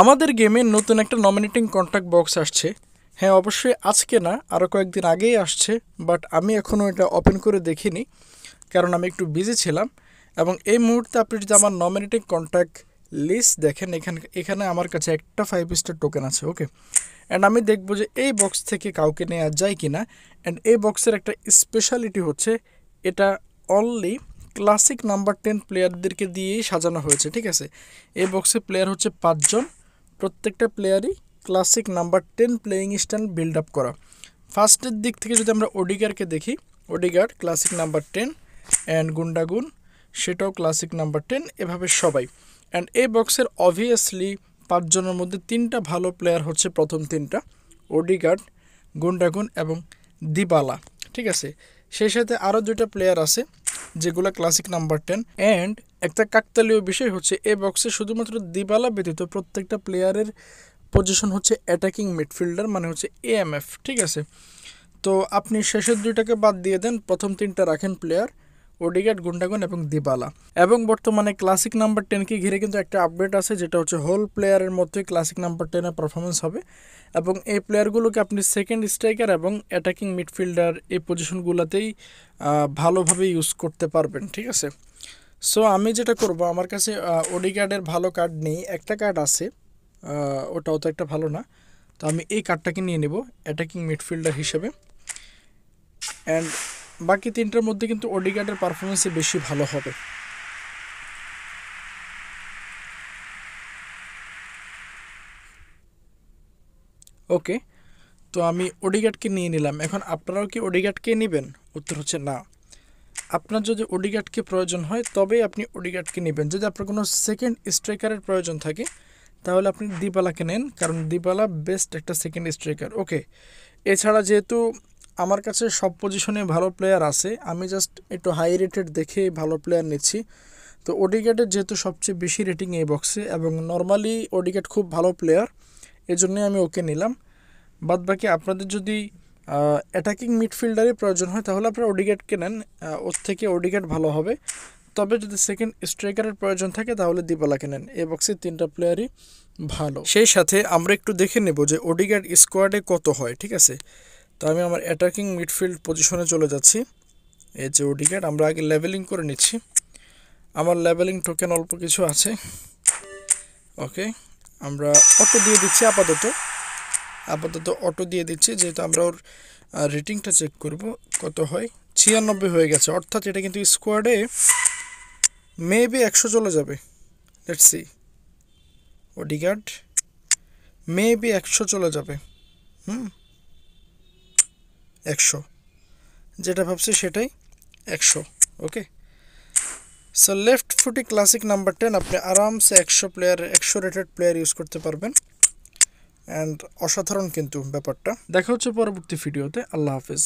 আমাদের গেমে নতুন একটা নমিনেটিং কন্ট্যাক্ট বক্স আসছে হ্যাঁ অবশ্যই আজকে না আরও কয়েকদিন আগেই আসছে বাট আমি এখনও এটা ওপেন করে দেখিনি কারণ আমি একটু বিজি ছিলাম এবং এই মুহূর্তে আপনি যদি আমার নমিনেটিং কন্ট্যাক্ট লিস্ট দেখেন এখানে এখানে আমার কাছে একটা ফাইভ স্টার টোকেন আছে ওকে অ্যান্ড আমি দেখব যে এই বক্স থেকে কাউকে নেওয়া যায় কি না অ্যান্ড এই বক্সের একটা স্পেশালিটি হচ্ছে এটা অনলি ক্লাসিক নাম্বার টেন প্লেয়ারদেরকে দিয়েই সাজানো হয়েছে ঠিক আছে এই বক্সে প্লেয়ার হচ্ছে পাঁচজন প্রত্যেকটা প্লেয়ারই classic number ten playing style build up করা ফার্স্টের দিক থেকে যদি আমরা ওডিগারকে দেখি Odegaard classic number ten and Gundogan সেটাও ক্লাসিক নাম্বার টেন এভাবে সবাই অ্যান্ড এই বক্সের অবভিয়াসলি পাঁচজনের মধ্যে তিনটা ভালো প্লেয়ার হচ্ছে প্রথম তিনটা ওডিগার্ড গুন্ডাগুন এবং দিবালা ঠিক আছে সেই সাথে আরও দুটা প্লেয়ার আছে যেগুলো ক্লাসিক নাম্বার টেন অ্যান্ড একটা কাকতালীয় বিষয় হচ্ছে এ বক্সে শুধুমাত্র দিবালা ব্যতীত প্রত্যেকটা প্লেয়ারের পজিশন হচ্ছে অ্যাটাকিং মিডফিল্ডার মানে হচ্ছে এফ ঠিক আছে তো আপনি শেষের দুইটাকে বাদ দিয়ে দেন প্রথম তিনটা রাখেন প্লেয়ার ওডিগার্ড গুন্ডাগুন এবং দিবালা এবং বর্তমানে ক্লাসিক নাম্বার টেনকে ঘিরে কিন্তু একটা আপডেট আছে যেটা হচ্ছে হোল প্লেয়ারের মধ্যে ক্লাসিক নাম্বার টেনের পারফরমেন্স হবে এবং এই প্লেয়ারগুলোকে আপনি সেকেন্ড স্ট্রাইকার এবং অ্যাটাকিং মিডফিল্ডার এই পজিশনগুলোতেই ভালোভাবে ইউজ করতে পারবেন ঠিক আছে সো আমি যেটা করব আমার কাছে ওডিগার্ডের ভালো কার্ড নেই একটা কার্ড আছে ওটা অত একটা ভালো না তো আমি এই কার্ডটাকে নিয়ে নেব অ্যাটাকিং মিডফিল্ডার হিসেবে অ্যান্ড বাকি তিনটার মধ্যে কিন্তু অডিগার্ডের পারফরমেন্সই বেশি ভালো হবে ওকে তো আমি ওডিগার্ডকে নিয়ে নিলাম এখন আপনারাও কি ওডিগার্ডকে নেবেন উত্তর হচ্ছে না আপনার যদি ওডিগার্ডকে প্রয়োজন হয় তবেই আপনি ওডিগার্ডকে নেবেন যদি আপনার কোনো সেকেন্ড স্ট্রাইকারের প্রয়োজন থাকে তাহলে আপনি দীপালাকে নেন কারণ দীপালা বেস্ট একটা সেকেন্ড স্ট্রাইকার ওকে এছাড়া যেহেতু আমার কাছে সব পজিশনে ভালো প্লেয়ার আছে আমি জাস্ট একটু হাই রেটেড দেখে ভালো প্লেয়ার নিচ্ছি তো ওডিগেটের যেহেতু সবচেয়ে বেশি রেটিং এই বক্সে এবং নর্মালি ওডিগেট খুব ভালো প্লেয়ার এজন্যই আমি ওকে নিলাম বাদ বাকি আপনাদের যদি অ্যাটাকিং মিডফিল্ডারই প্রয়োজন হয় তাহলে আপনারা ওডিগেট কেনেন ওর থেকে ওডিগেট ভালো হবে তবে যদি সেকেন্ড স্ট্রাইকারের প্রয়োজন থাকে তাহলে দীপালা কেনেন এই বক্সে তিনটা প্লেয়ারই ভালো সেই সাথে আমরা একটু দেখে নেব যে ওডিগার্ড স্কোয়াডে কত হয় ঠিক আছে তো আমি আমার অ্যাটাকিং মিডফিল্ড পজিশনে চলে যাচ্ছি এই যে ওডিকেট আমরা আগে লেভেলিং করে নিচ্ছি আমার লেভেলিং টোকেন অল্প কিছু আছে ওকে আমরা অটো দিয়ে দিচ্ছি আপাতত আপাতত অটো দিয়ে দিচ্ছি যেহেতু আমরা ওর রেটিংটা চেক করব কত হয় ছিয়ানব্বই হয়ে গেছে অর্থাৎ এটা কিন্তু স্কোয়াডে মেবি একশো চলে যাবে লেটসি সি ওডিগার্ড মেবি একশো চলে যাবে হুম একশো যেটা ভাবছি সেটাই একশো okay so left footy classic number ten আপনি আরামসে একশো প্লেয়ার একশো রেটেড প্লেয়ার ইউজ করতে পারবেন অ্যান্ড অসাধারণ কিন্তু ব্যাপারটা দেখা হচ্ছে পরবর্তী ভিডিওতে আল্লাহ হাফিজ